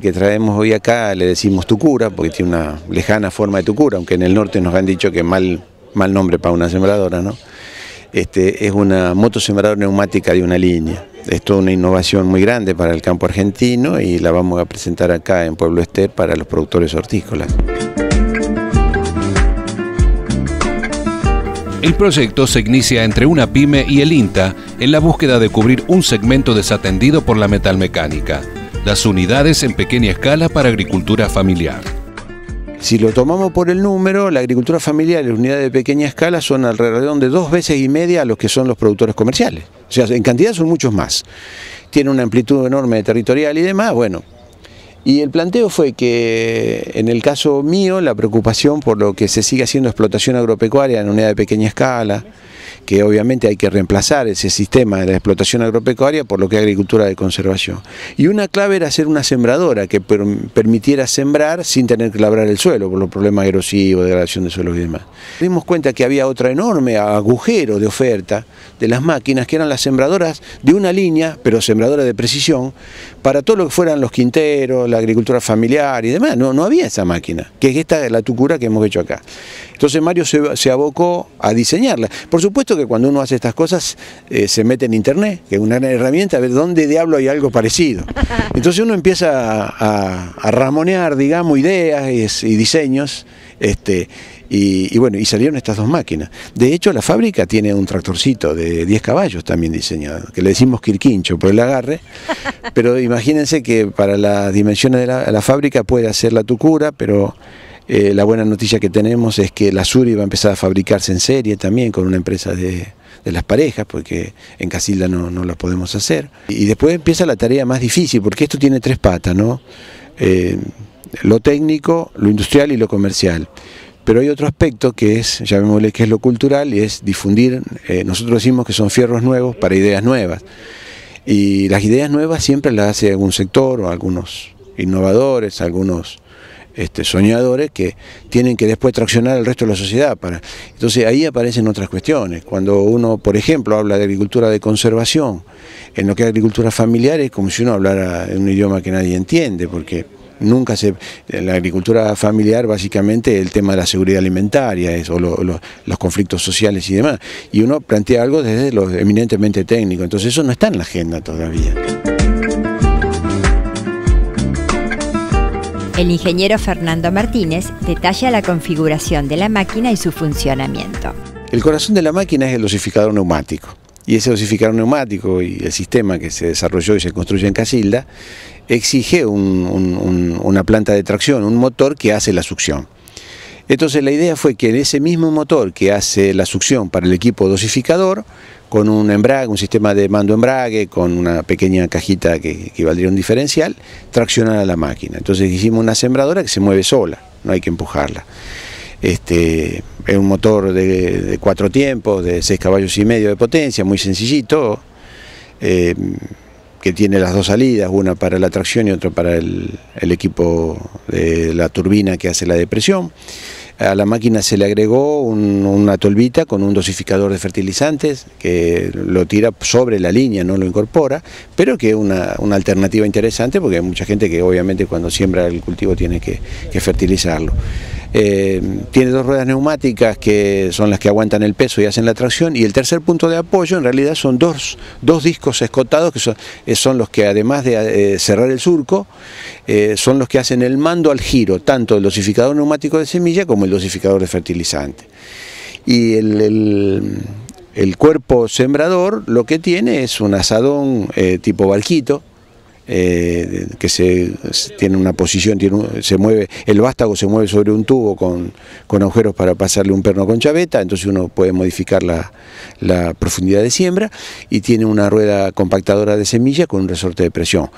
que traemos hoy acá le decimos Tucura, porque tiene una lejana forma de Tucura, aunque en el norte nos han dicho que mal, mal nombre para una sembradora, Este, es una motosembradora neumática de una línea. Es toda una innovación muy grande para el campo argentino y la vamos a presentar acá en Pueblo Este para los productores hortícolas. El proyecto se inicia entre una pyme y el INTA en la búsqueda de cubrir un segmento desatendido por la metalmecánica las unidades en pequeña escala para agricultura familiar. Si lo tomamos por el número, la agricultura familiar y las unidades de pequeña escala son alrededor de dos veces y media a los que son los productores comerciales. O sea, en cantidad son muchos más. Tiene una amplitud enorme de territorial y demás, bueno. Y el planteo fue que, en el caso mío, la preocupación por lo que se sigue haciendo explotación agropecuaria en unidad de pequeña escala, que obviamente hay que reemplazar ese sistema de la explotación agropecuaria por lo que es agricultura de conservación. Y una clave era hacer una sembradora que permitiera sembrar sin tener que labrar el suelo por los problemas erosivos, degradación de suelos y demás. Dimos cuenta que había otro enorme agujero de oferta de las máquinas que eran las sembradoras de una línea, pero sembradoras de precisión, para todo lo que fueran los quinteros, la agricultura familiar y demás. No, no había esa máquina, que es esta, la tucura que hemos hecho acá. Entonces Mario se abocó a diseñarla. Por supuesto, que cuando uno hace estas cosas eh, se mete en internet, que es una herramienta, a ver dónde diablo hay algo parecido. Entonces uno empieza a, ramonear, digamos, ideas y, diseños, este, y, bueno, y salieron estas dos máquinas. De hecho, la fábrica tiene un tractorcito de 10 caballos también diseñado, que le decimos quirquincho por el agarre, pero imagínense que para las dimensiones de la, la fábrica puede hacer la tucura, pero eh, la buena noticia que tenemos es que la Suri va a empezar a fabricarse en serie también con una empresa de, las parejas, porque en Casilda no, la podemos hacer. Y después empieza la tarea más difícil, porque esto tiene tres patas, ¿no? Eh, lo técnico, lo industrial y lo comercial. Pero hay otro aspecto que es, llamémosle que es lo cultural, y es difundir, eh, nosotros decimos que son fierros nuevos para ideas nuevas. Y las ideas nuevas siempre las hace algún sector o algunos innovadores, algunos este, soñadores que tienen que después traccionar al resto de la sociedad. Para... Entonces ahí aparecen otras cuestiones. Cuando uno, por ejemplo, habla de agricultura de conservación, en lo que es agricultura familiar es como si uno hablara en un idioma que nadie entiende, porque nunca se... la agricultura familiar básicamente el tema de la seguridad alimentaria es, o los conflictos sociales y demás. Y uno plantea algo desde lo eminentemente técnico, entonces eso no está en la agenda todavía. El ingeniero Fernando Martínez detalla la configuración de la máquina y su funcionamiento. El corazón de la máquina es el dosificador neumático. Y ese dosificador neumático y el sistema que se desarrolló y se construye en Casilda exige una planta de tracción, un motor que hace la succión. Entonces la idea fue que en ese mismo motor que hace la succión para el equipo dosificador con un embrague, un sistema de mando embrague, con una pequeña cajita que, equivaldría valdría un diferencial, traccionar a la máquina. Entonces hicimos una sembradora que se mueve sola, no hay que empujarla. Este, es un motor de, cuatro tiempos, de seis caballos y medio de potencia, muy sencillito, eh, que tiene las dos salidas, una para la tracción y otra para el equipo de la turbina que hace la depresión. A la máquina se le agregó una tolvita con un dosificador de fertilizantes que lo tira sobre la línea, no lo incorpora, pero que es una, alternativa interesante porque hay mucha gente que obviamente cuando siembra el cultivo tiene que fertilizarlo. Eh, tiene dos ruedas neumáticas que son las que aguantan el peso y hacen la tracción, y el tercer punto de apoyo en realidad son dos, discos escotados que eh, son, los que además de eh, cerrar el surco, son los que hacen el mando al giro, tanto el dosificador neumático de semilla como el dosificador de fertilizante. Y el, cuerpo sembrador lo que tiene es un asadón tipo valquito eh, que se, tiene una posición, tiene se mueve, el vástago se mueve sobre un tubo con, con, agujeros para pasarle un perno con chaveta, entonces uno puede modificar la, la profundidad de siembra y tiene una rueda compactadora de semilla con un resorte de presión.